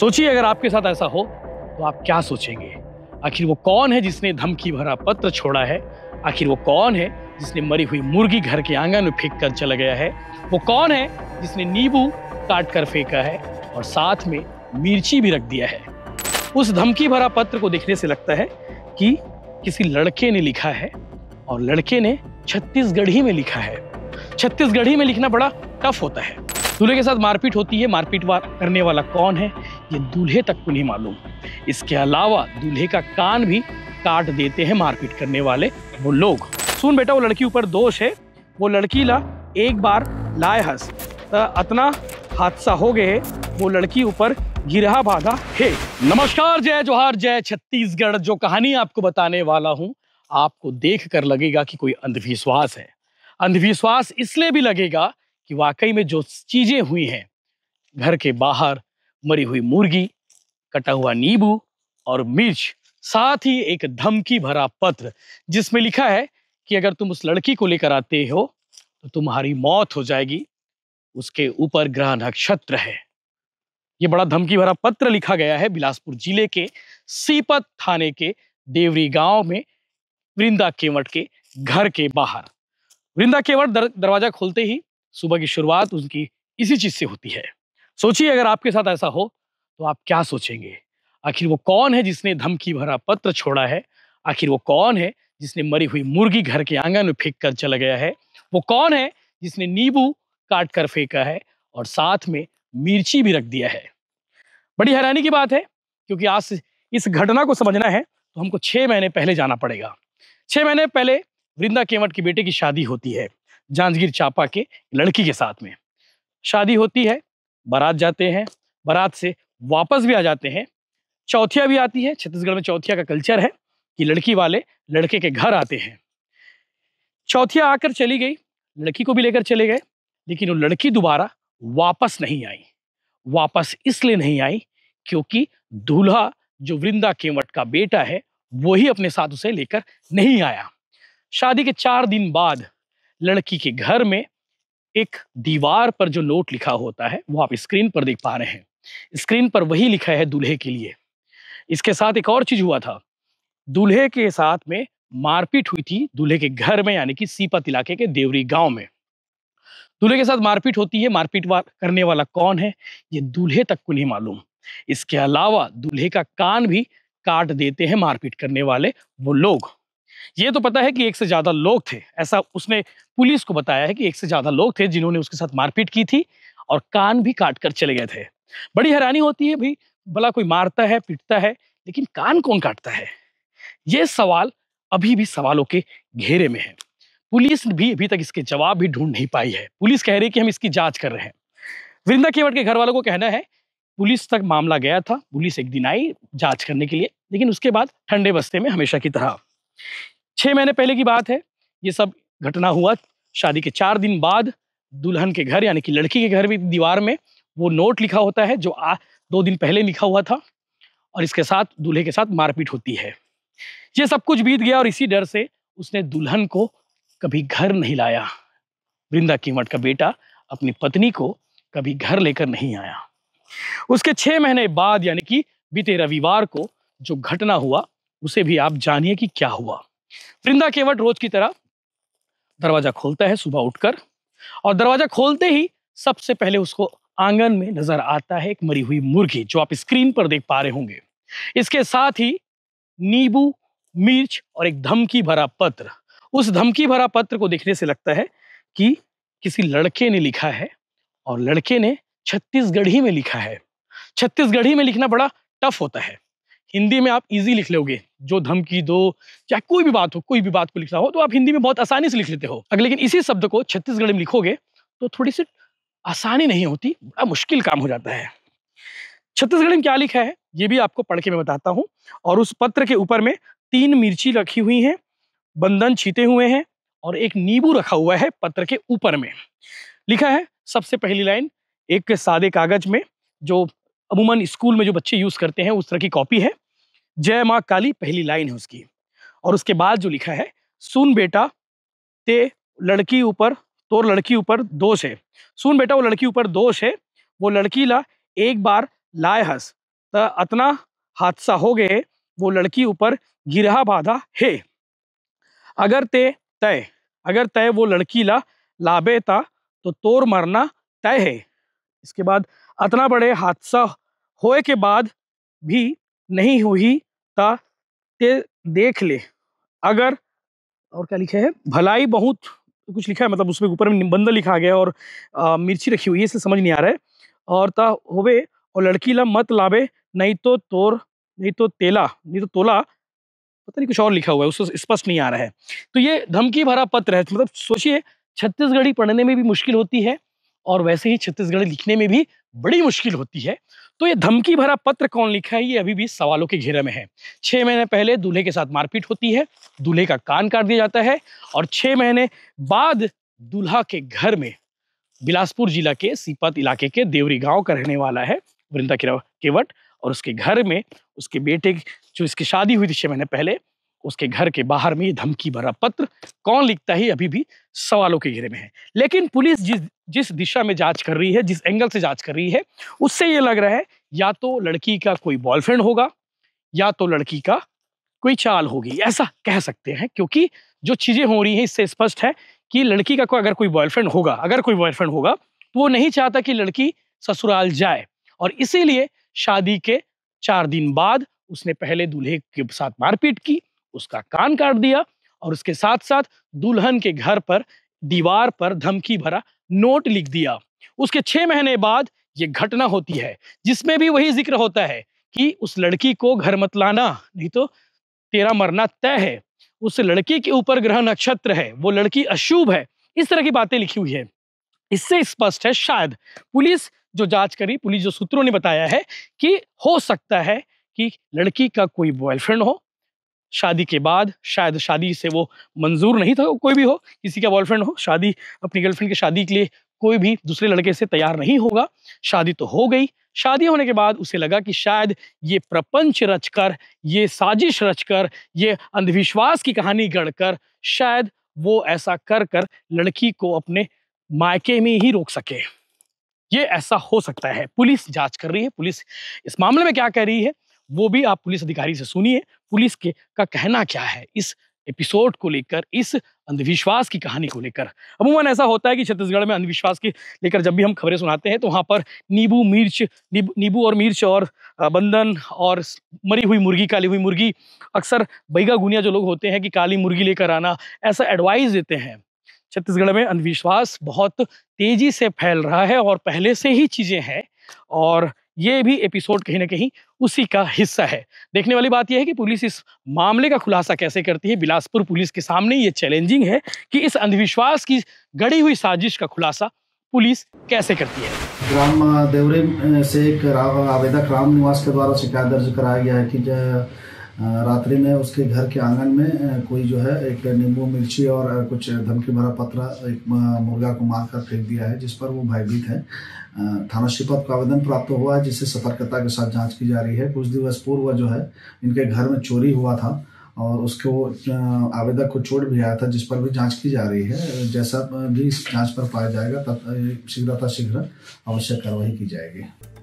सोचिए अगर आपके साथ ऐसा हो तो आप क्या सोचेंगे आखिर वो कौन है जिसने धमकी भरा पत्र छोड़ा है आखिर वो कौन है जिसने मरी हुई मुर्गी घर के आंगन में फेंक कर चला गया है वो कौन है जिसने नींबू काट कर फेंका है और साथ में मिर्ची भी रख दिया है उस धमकी भरा पत्र को देखने से लगता है कि किसी लड़के ने लिखा है और लड़के ने छत्तीसगढ़ी में लिखा है छत्तीसगढ़ी में लिखना बड़ा टफ होता है दूल्हे के साथ मारपीट होती है मारपीट वार करने वाला कौन है ये दूल्हे तक को नहीं मालूम इसके अलावा दूल्हे का कान भी काट देते हैं मारपीट करने वाले वो लोग सुन बेटा वो लड़की ऊपर दोष है वो लड़की ला एक बार लाए हंस इतना हादसा हो गए वो लड़की ऊपर गिरा भागा है नमस्कार जय जोहार जय छत्तीसगढ़ जो कहानी आपको बताने वाला हूँ आपको देख कर लगेगा कि कोई अंधविश्वास है अंधविश्वास इसलिए भी लगेगा कि वाकई में जो चीजें हुई हैं घर के बाहर मरी हुई मुर्गी कटा हुआ नींबू और मिर्च साथ ही एक धमकी भरा पत्र जिसमें लिखा है कि अगर तुम उस लड़की को लेकर आते हो तो तुम्हारी मौत हो जाएगी उसके ऊपर ग्रह नक्षत्र है ये बड़ा धमकी भरा पत्र लिखा गया है बिलासपुर जिले के सीपत थाने के देवरी गांव में वृंदा केवट के घर के बाहर वृंदा केवट दर, दरवाजा खोलते ही सुबह की शुरुआत उनकी इसी चीज से होती है सोचिए अगर आपके साथ ऐसा हो तो आप क्या सोचेंगे आखिर वो कौन है जिसने धमकी भरा पत्र छोड़ा है आखिर वो कौन है जिसने मरी हुई मुर्गी घर के आंगन में फेंक कर चला गया है वो कौन है जिसने नींबू काट कर फेंका है और साथ में मिर्ची भी रख दिया है बड़ी हैरानी की बात है क्योंकि आज इस घटना को समझना है तो हमको छः महीने पहले जाना पड़ेगा छः महीने पहले वृंदा केवट के बेटे की शादी होती है जांजगीर चापा के लड़की के साथ में शादी होती है बारात जाते हैं बारात से वापस भी आ जाते हैं चौथिया भी आती है छत्तीसगढ़ में चौथिया का कल्चर है कि लड़की वाले लड़के के घर आते हैं चौथिया आकर चली गई लड़की को भी लेकर चले गए लेकिन वो लड़की दोबारा वापस नहीं आई वापस इसलिए नहीं आई क्योंकि दूल्हा जो वृंदा केवट का बेटा है वही अपने साथ उसे लेकर नहीं आया शादी के चार दिन बाद लड़की के घर में एक दीवार पर जो नोट लिखा होता है वो आप स्क्रीन पर देख पा रहे हैं स्क्रीन पर वही लिखा है दूल्हे के लिए इसके साथ एक और चीज हुआ था दूल्हे के साथ में मारपीट हुई थी दूल्हे के घर में यानी कि सीपत इलाके के देवरी गांव में दूल्हे के साथ मारपीट होती है मारपीट वा, करने वाला कौन है ये दूल्हे तक को नहीं मालूम इसके अलावा दूल्हे का कान भी काट देते हैं मारपीट करने वाले वो लोग ये तो पता है कि एक से ज़्यादा लोग थे ऐसा उसने पुलिस को बताया है कि एक से ज़्यादा लोग थे जिन्होंने उसके साथ मारपीट की थी और कान भी काट कर चले गए थे बड़ी हैरानी होती है भाई भला कोई मारता है पीटता है लेकिन कान कौन काटता है ये सवाल अभी भी सवालों के घेरे में है पुलिस भी अभी तक इसके जवाब भी ढूंढ नहीं पाई है पुलिस कह रही है कि हम इसकी जांच कर रहे हैं वृंदा केवट के घर वालों को कहना है पुलिस तक मामला गया था पुलिस एक दिन आई जांच करने के लिए लेकिन उसके बाद ठंडे बस्ते में हमेशा की तरह छः महीने पहले की बात है ये सब घटना हुआ शादी के चार दिन बाद दुल्हन के घर यानी कि लड़की के घर भी दीवार में वो नोट लिखा होता है जो आ, दो दिन पहले लिखा हुआ था और इसके साथ दूल्हे के साथ मारपीट होती है ये सब कुछ बीत गया और इसी डर से उसने दुल्हन को कभी घर नहीं लाया वृंदा कीमठ का बेटा अपनी पत्नी को कभी घर लेकर नहीं आया उसके छः महीने बाद यानी कि बीते रविवार को जो घटना हुआ उसे भी आप जानिए कि क्या हुआ वृंदा केवट रोज की तरह दरवाजा खोलता है सुबह उठकर और दरवाजा खोलते ही सबसे पहले उसको आंगन में नजर आता है एक मरी हुई मुर्गी जो आप स्क्रीन पर देख पा रहे होंगे इसके साथ ही नींबू मिर्च और एक धमकी भरा पत्र उस धमकी भरा पत्र को देखने से लगता है कि किसी लड़के ने लिखा है और लड़के ने छत्तीसगढ़ी में लिखा है छत्तीसगढ़ी में लिखना बड़ा टफ होता है हिंदी में आप इजी लिख लोगे जो धमकी दो चाहे कोई भी बात हो कोई भी बात को लिखना हो तो आप हिंदी में बहुत आसानी से लिख लेते हो अगर लेकिन इसी शब्द को छत्तीसगढ़ में लिखोगे तो थोड़ी सी आसानी नहीं होती बड़ा मुश्किल काम हो जाता है छत्तीसगढ़ में क्या लिखा है ये भी आपको पढ़ के मैं बताता हूँ और उस पत्र के ऊपर में तीन मिर्ची रखी हुई हैं बंधन छीते हुए हैं और एक नींबू रखा हुआ है पत्र के ऊपर में लिखा है सबसे पहली लाइन एक सादे कागज में जो अमूमन स्कूल में जो बच्चे यूज़ करते हैं उस तरह की कॉपी है जय माँ काली पहली लाइन है उसकी और उसके बाद जो लिखा है सुन बेटा ते लड़की ऊपर तो लड़की ऊपर दोष है सुन बेटा वो लड़की ऊपर दोष है वो लड़की ला एक बार लाए हस इतना अतना हादसा हो गए वो लड़की ऊपर गिरा बाधा है अगर ते तय अगर तय वो लड़की ला लाबे ता तो तोर मरना तय है इसके बाद इतना बड़े हादसा होए के बाद भी नहीं हुई ता ते देख ले अगर और क्या लिखा है भलाई बहुत कुछ लिखा है मतलब उसमें ऊपर में निबंध लिखा गया और आ, मिर्ची रखी हुई है इसे समझ नहीं आ रहा है और ता होवे और लड़की ला मत लावे नहीं तो तोर नहीं तो तेला नहीं तो तोला पता नहीं कुछ और लिखा हुआ है उसको स्पष्ट नहीं आ रहा है तो ये धमकी भरा पत्र है मतलब सोचिए छत्तीसगढ़ी पढ़ने में भी मुश्किल होती है और वैसे ही छत्तीसगढ़ी लिखने में भी बड़ी मुश्किल होती है तो ये धमकी भरा पत्र कौन लिखा है ये अभी भी सवालों के घेरे में है छः महीने पहले दूल्हे के साथ मारपीट होती है दूल्हे का कान काट दिया जाता है और छः महीने बाद दूल्हा के घर में बिलासपुर जिला के सीपत इलाके के देवरी गांव का रहने वाला है वृंदा केवट और उसके घर में उसके बेटे जो इसकी शादी हुई थी छः महीने पहले उसके घर के बाहर में ये धमकी भरा पत्र कौन लिखता है अभी भी सवालों के घेरे में है लेकिन पुलिस जिस जिस दिशा में जांच कर रही है जिस एंगल से जांच कर रही है उससे ये लग रहा है या तो लड़की का कोई बॉयफ्रेंड होगा या तो लड़की का कोई चाल होगी ऐसा कह सकते हैं क्योंकि जो चीज़ें हो रही हैं इससे स्पष्ट है कि लड़की का कोई अगर कोई बॉयफ्रेंड होगा अगर कोई बॉयफ्रेंड होगा तो वो नहीं चाहता कि लड़की ससुराल जाए और इसीलिए शादी के चार दिन बाद उसने पहले दूल्हे के साथ मारपीट की उसका कान काट दिया और उसके साथ साथ दुल्हन के घर पर दीवार पर धमकी भरा नोट लिख दिया उसके छह महीने बाद ये घटना होती है जिसमें भी वही जिक्र होता है कि उस लड़की को घर मत लाना नहीं तो तेरा मरना तय है उस लड़की के ऊपर ग्रह नक्षत्र है वो लड़की अशुभ है इस तरह की बातें लिखी हुई है इससे स्पष्ट है शायद पुलिस जो जांच करी पुलिस जो सूत्रों ने बताया है कि हो सकता है कि लड़की का कोई बॉयफ्रेंड हो शादी के बाद शायद शादी से वो मंजूर नहीं था कोई भी हो किसी का बॉयफ्रेंड हो शादी अपनी गर्लफ्रेंड की शादी के लिए कोई भी दूसरे लड़के से तैयार नहीं होगा शादी तो हो गई शादी होने के बाद उसे लगा कि शायद ये प्रपंच रचकर ये साजिश रचकर ये अंधविश्वास की कहानी गढ़कर शायद वो ऐसा कर कर लड़की को अपने मायके में ही रोक सके ये ऐसा हो सकता है पुलिस जांच कर रही है पुलिस इस मामले में क्या कह रही है वो भी आप पुलिस अधिकारी से सुनिए पुलिस के का कहना क्या है इस एपिसोड को लेकर इस अंधविश्वास की कहानी को लेकर अमूमन ऐसा होता है कि छत्तीसगढ़ में अंधविश्वास के लेकर जब भी हम खबरें सुनाते हैं तो वहाँ पर नींबू मिर्च नींबू और मिर्च और बंधन और मरी हुई मुर्गी काली हुई मुर्गी अक्सर बैगा गुनिया जो लोग होते हैं कि काली मुर्गी लेकर आना ऐसा एडवाइस देते हैं छत्तीसगढ़ में अंधविश्वास बहुत तेज़ी से फैल रहा है और पहले से ही चीज़ें हैं और ये भी एपिसोड कहीं ना कहीं उसी का हिस्सा है देखने वाली बात यह है कि पुलिस इस मामले का खुलासा कैसे करती है बिलासपुर पुलिस के सामने ये चैलेंजिंग है कि इस अंधविश्वास की गड़ी हुई साजिश का खुलासा पुलिस कैसे करती है ग्राम देवरे से एक आवेदक राम निवास के द्वारा शिकायत दर्ज कराया गया है कि रात्रि में उसके घर के आंगन में कोई जो है एक नींबू मिर्ची और कुछ धमकी भरा पत्रा एक मुर्गा को मारकर फेंक दिया है जिस पर वो भयभीत है थाना शिपत को आवेदन प्राप्त हुआ है जिससे सतर्कता के साथ जांच की जा रही है कुछ दिवस पूर्व जो है इनके घर में चोरी हुआ था और उसको आवेदक को चोट भी आया था जिस पर भी जांच की जा रही है जैसा भी इस जांच पर पाया जाएगा तब शीघ्रता शीघ्र आवश्यक कार्रवाई की जाएगी